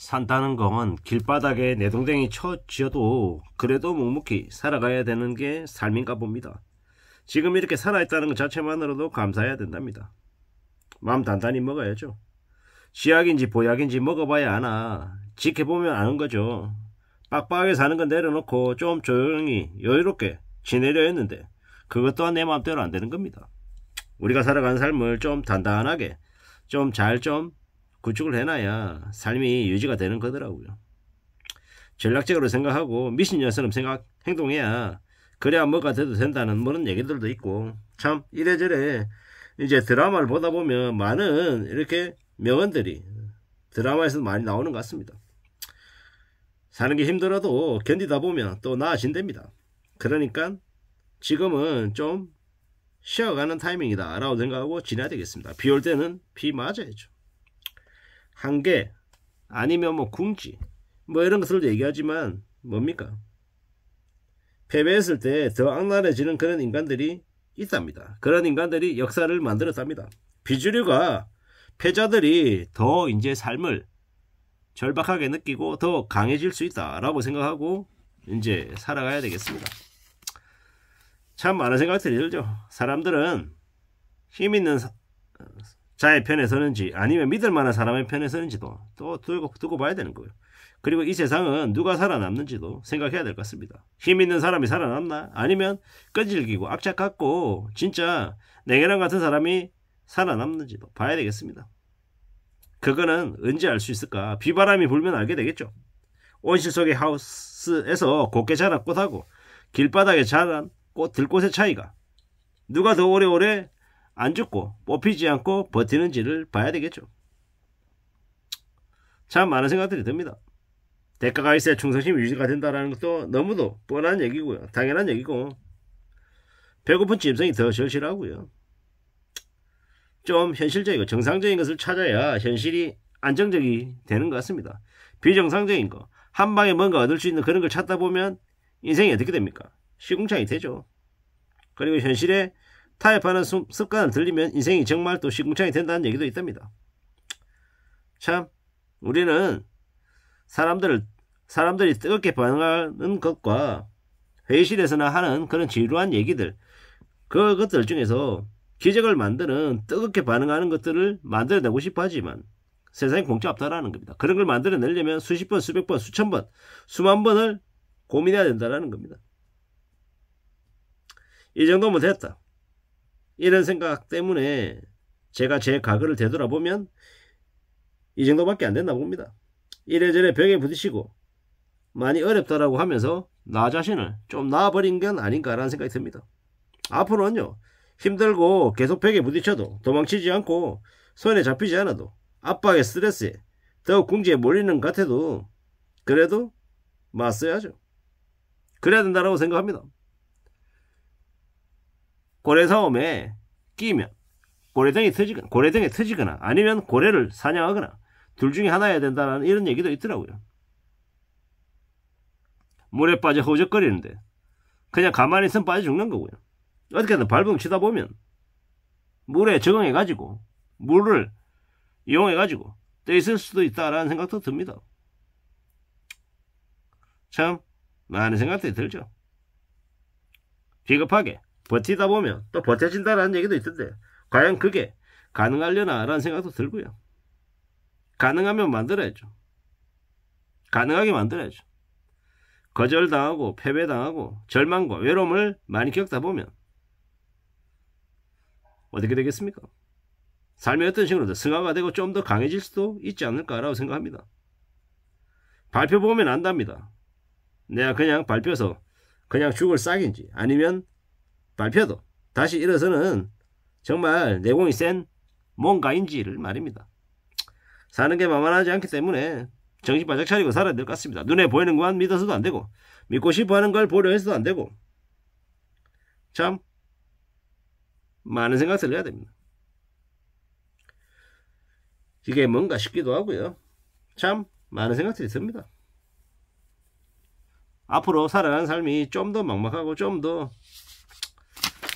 산다는 건 길바닥에 내 동댕이 쳐지어도 그래도 묵묵히 살아가야 되는 게 삶인가 봅니다. 지금 이렇게 살아있다는 것 자체만으로도 감사해야 된답니다. 마음 단단히 먹어야죠. 시약인지 보약인지 먹어봐야 아나 지켜보면 아는 거죠. 빡빡하게 사는 건 내려놓고 좀 조용히 여유롭게 지내려 했는데 그것 또한 내 마음대로 안 되는 겁니다. 우리가 살아가는 삶을 좀 단단하게 좀 잘좀 좀 구축을 해놔야 삶이 유지가 되는 거더라고요. 전략적으로 생각하고 미신년처럼 생각 행동해야 그래야 뭐가 돼도 된다는 그런 얘기들도 있고 참 이래저래 이제 드라마를 보다 보면 많은 이렇게 명언들이 드라마에서 많이 나오는 것 같습니다. 사는 게 힘들어도 견디다 보면 또 나아진답니다. 그러니까 지금은 좀 쉬어가는 타이밍이다 라고 생각하고 지내야 되겠습니다. 비 올 때는 비 맞아야죠. 한계 아니면 뭐 궁지 뭐 이런 것을 얘기하지만 뭡니까? 패배했을 때 더 악랄해지는 그런 인간들이 있답니다. 그런 인간들이 역사를 만들었답니다. 비주류가 패자들이 더 이제 삶을 절박하게 느끼고 더 강해질 수 있다라고 생각하고 이제 살아가야 되겠습니다. 참 많은 생각들이 들죠. 사람들은 힘 있는 사, 자의 편에 서는지 아니면 믿을 만한 사람의 편에 서는지도 또 두고, 두고 봐야 되는 거예요. 그리고 이 세상은 누가 살아남는지도 생각해야 될 것 같습니다. 힘 있는 사람이 살아남나? 아니면 끈질기고 악착 같고 진짜 내게랑 같은 사람이 살아남는지도 봐야 되겠습니다. 그거는 언제 알 수 있을까? 비바람이 불면 알게 되겠죠. 온실 속의 하우스에서 곱게 자란 꽃하고 길바닥에 자란 꽃 들꽃의 차이가 누가 더 오래오래 안 죽고 뽑히지 않고 버티는지를 봐야 되겠죠. 참 많은 생각들이 듭니다. 대가가 있어야 충성심이 유지가 된다는 것도 너무도 뻔한 얘기고요. 당연한 얘기고 배고픈 짐승이 더 절실하고요. 좀 현실적이고 정상적인 것을 찾아야 현실이 안정적이 되는 것 같습니다. 비정상적인 거, 한 방에 뭔가 얻을 수 있는 그런 걸 찾다 보면 인생이 어떻게 됩니까? 시궁창이 되죠. 그리고 현실에 타협하는 습관을 들리면 인생이 정말 또 시궁창이 된다는 얘기도 있답니다. 참 우리는 사람들을 사람들이 뜨겁게 반응하는 것과 회의실에서나 하는 그런 지루한 얘기들 그, 그것들 중에서 기적을 만드는 뜨겁게 반응하는 것들을 만들어내고 싶어 하지만 세상에 공짜 없다라는 겁니다. 그런 걸 만들어내려면 수십 번, 수백 번, 수천 번, 수만 번을 고민해야 된다라는 겁니다. 이 정도면 됐다. 이런 생각 때문에 제가 제 과거를 되돌아보면 이 정도밖에 안 됐나 봅니다. 이래저래 벽에 부딪히고 많이 어렵다라고 하면서 나 자신을 좀놔버린건 아닌가라는 생각이 듭니다. 앞으로는요. 힘들고 계속 벽에 부딪혀도 도망치지 않고 손에 잡히지 않아도 압박의 스트레스에 더욱 궁지에 몰리는 것 같아도 그래도 맞서야죠. 그래야 된다라고 생각합니다. 고래사움에 끼면 고래등이 터지거나, 고래등에 터지거나 아니면 고래를 사냥하거나 둘 중에 하나여야 된다는 이런 얘기도 있더라고요. 물에 빠져 허우적거리는데 그냥 가만히 있으면 빠져 죽는 거고요. 어떻게든 발버 치다 보면 물에 적응해가지고 물을 이용해가지고 떠 있을 수도 있다라는 생각도 듭니다. 참 많은 생각들이 들죠. 비겁하게 버티다 보면 또 버텨진다라는 얘기도 있던데 과연 그게 가능하려나 라는 생각도 들고요. 가능하면 만들어야죠. 가능하게 만들어야죠. 거절당하고 패배당하고 절망과 외로움을 많이 겪다 보면 어떻게 되겠습니까? 삶의 어떤 식으로든 승화가 되고 좀 더 강해질 수도 있지 않을까라고 생각합니다. 발표 보면 안답니다. 내가 그냥 발표해서 그냥 죽을 싹인지 아니면 발표도 다시 일어서는 정말 내공이 센 뭔가인지를 말입니다. 사는 게 만만하지 않기 때문에 정신 바짝 차리고 살아야 될 것 같습니다. 눈에 보이는 것만 믿어서도 안 되고 믿고 싶어하는 걸 보려 해서도 안 되고 참 많은 생각을 해야 됩니다. 이게 뭔가 싶기도 하고요. 참 많은 생각들이 듭니다. 앞으로 살아가는 삶이 좀 더 막막하고 좀더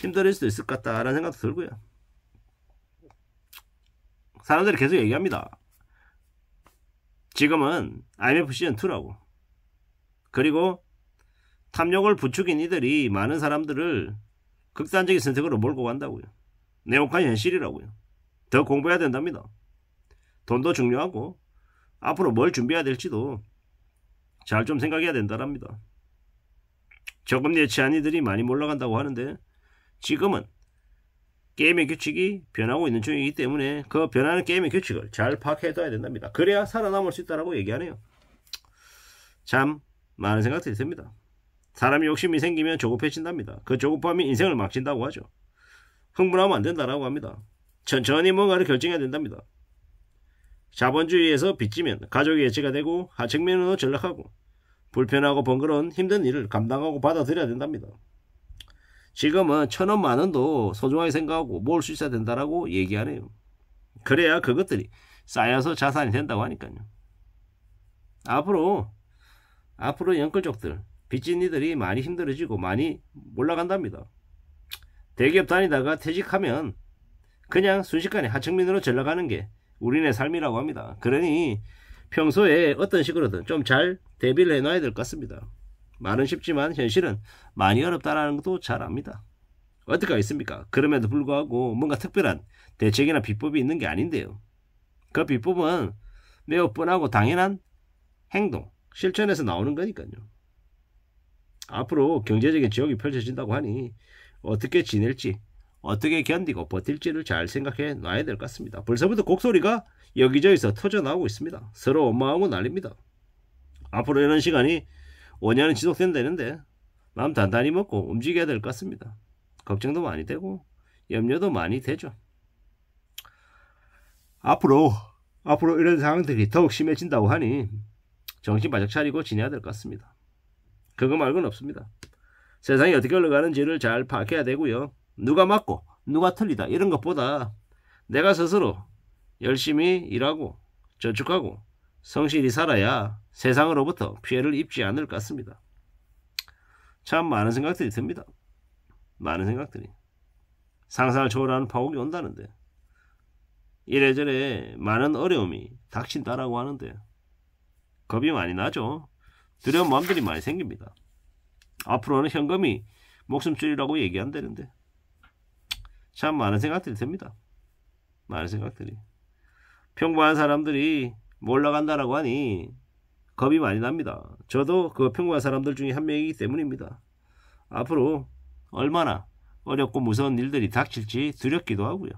힘들일 수도 있을 것 같다라는 생각도 들고요. 사람들이 계속 얘기합니다. 지금은 IMF 시즌2라고. 그리고 탐욕을 부추긴 이들이 많은 사람들을 극단적인 선택으로 몰고 간다고요. 내혹한 현실이라고요. 더 공부해야 된답니다. 돈도 중요하고 앞으로 뭘 준비해야 될지도 잘 좀 생각해야 된다랍니다. 저금리에 치한이들이 많이 몰라간다고 하는데 지금은 게임의 규칙이 변하고 있는 중이기 때문에 그 변하는 게임의 규칙을 잘 파악해둬야 된답니다. 그래야 살아남을 수 있다라고 얘기하네요. 참 많은 생각들이 듭니다. 사람이 욕심이 생기면 조급해진답니다. 그 조급함이 인생을 망친다고 하죠. 흥분하면 안 된다라고 합니다. 천천히 뭔가를 결정해야 된답니다. 자본주의에서 빚지면 가족이 예치가 되고 하층민으로 전락하고 불편하고 번거로운 힘든 일을 감당하고 받아들여야 된답니다. 지금은 천 원, 만 원도 소중하게 생각하고 모을 수 있어야 된다라고 얘기하네요. 그래야 그것들이 쌓여서 자산이 된다고 하니까요. 앞으로, 앞으로 연끌족들, 빚진 이들이 많이 힘들어지고 많이 올라간답니다. 대기업 다니다가 퇴직하면 그냥 순식간에 하층민으로 전락하는 게 우리네 삶이라고 합니다. 그러니 평소에 어떤 식으로든 좀 잘 대비를 해놔야 될 것 같습니다. 말은 쉽지만 현실은 많이 어렵다라는 것도 잘 압니다. 어떻게 있습니까? 그럼에도 불구하고 뭔가 특별한 대책이나 비법이 있는 게 아닌데요. 그 비법은 매우 뻔하고 당연한 행동, 실천에서 나오는 거니까요. 앞으로 경제적인 지역이 펼쳐진다고 하니 어떻게 지낼지, 어떻게 견디고 버틸지를 잘 생각해 놔야 될 것 같습니다. 벌써부터 곡소리가 여기저기서 터져나오고 있습니다. 서로 원망하고 난립니다. 앞으로 이런 시간이 원년은 지속된다는데 마음 단단히 먹고 움직여야 될 것 같습니다. 걱정도 많이 되고 염려도 많이 되죠. 앞으로 앞으로 이런 상황들이 더욱 심해진다고 하니 정신 바짝 차리고 지내야 될 것 같습니다. 그거 말고는 없습니다. 세상이 어떻게 흘러가는지를 잘 파악해야 되고요. 누가 맞고 누가 틀리다 이런 것보다 내가 스스로 열심히 일하고 저축하고 성실히 살아야 세상으로부터 피해를 입지 않을 것 같습니다. 참 많은 생각들이 듭니다. 많은 생각들이. 상상을 초월하는 파국이 온다는데 이래저래 많은 어려움이 닥친다라고 하는데 겁이 많이 나죠. 두려운 마음들이 많이 생깁니다. 앞으로는 현금이 목숨줄이라고 얘기한다는데 참 많은 생각들이 듭니다. 많은 생각들이. 평범한 사람들이 몰라간다라고 뭐 하니 겁이 많이 납니다. 저도 그 평범한 사람들 중에 한 명이기 때문입니다. 앞으로 얼마나 어렵고 무서운 일들이 닥칠지 두렵기도 하고요.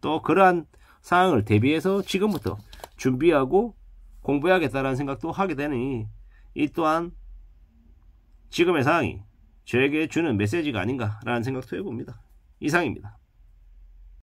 또 그러한 상황을 대비해서 지금부터 준비하고 공부해야겠다라는 생각도 하게 되니 이 또한 지금의 상황이 저에게 주는 메시지가 아닌가라는 생각도 해봅니다. 이상입니다.